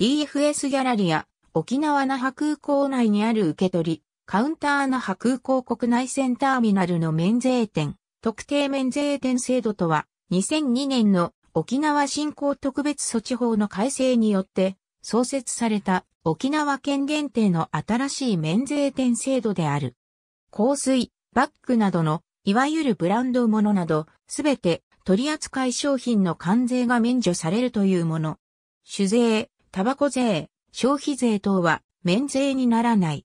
DFS ギャラリア、沖縄那覇空港内にある受け取り、カウンター那覇空港国内線ターミナルの免税店、特定免税店制度とは、2002年の沖縄振興特別措置法の改正によって創設された沖縄県限定の新しい免税店制度である。香水、バッグなどの、いわゆるブランド物など、すべて取扱商品の関税が免除されるというもの。酒税、タバコ税、消費税等は免税にならない。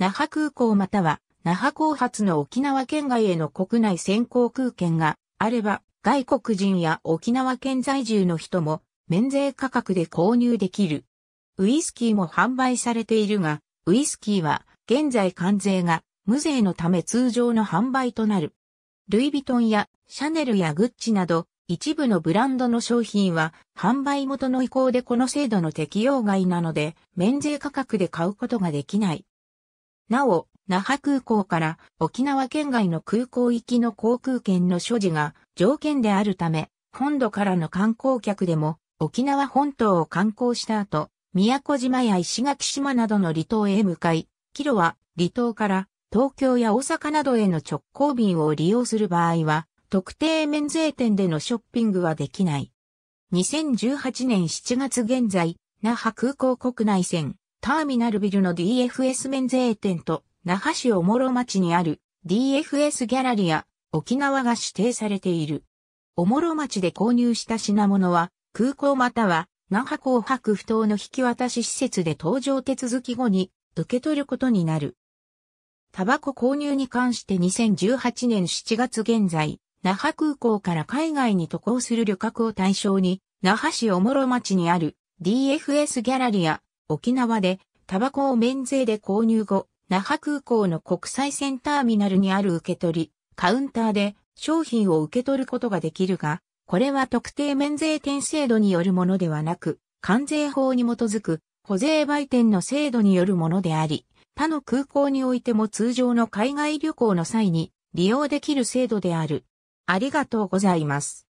那覇空港または那覇港発の沖縄県外への国内先行空券があれば外国人や沖縄県在住の人も免税価格で購入できる。ウイスキーも販売されているが、ウイスキーは現在関税が無税のため通常の販売となる。ルイ・ヴィトンやシャネルやグッチなど一部のブランドの商品は販売元の意向でこの制度の適用外なので免税価格で買うことができない。なお、那覇空港から沖縄県外の空港行きの航空券の所持が条件であるため、本土からの観光客でも沖縄本島を観光した後、宮古島や石垣島などの離島へ向かい、キロは離島から東京や大阪などへの直行便を利用する場合は、特定免税店でのショッピングはできない。2018年7月現在、那覇空港国内線、ターミナルビルの DFS 免税店と、那覇市おもろ町にある DFS ギャラリア、沖縄が指定されている。おもろ町で購入した品物は、空港または、那覇港泊不当の引き渡し施設で搭乗手続き後に受け取ることになる。タバコ購入に関して2018年7月現在、那覇空港から海外に渡航する旅客を対象に、那覇市おもろ町にある DFS ギャラリア、沖縄で、タバコを免税で購入後、那覇空港の国際線ターミナルにある受け取り、カウンターで商品を受け取ることができるが、これは特定免税店制度によるものではなく、関税法に基づく保税売店の制度によるものであり、他の空港においても通常の海外旅行の際に利用できる制度である。ありがとうございます。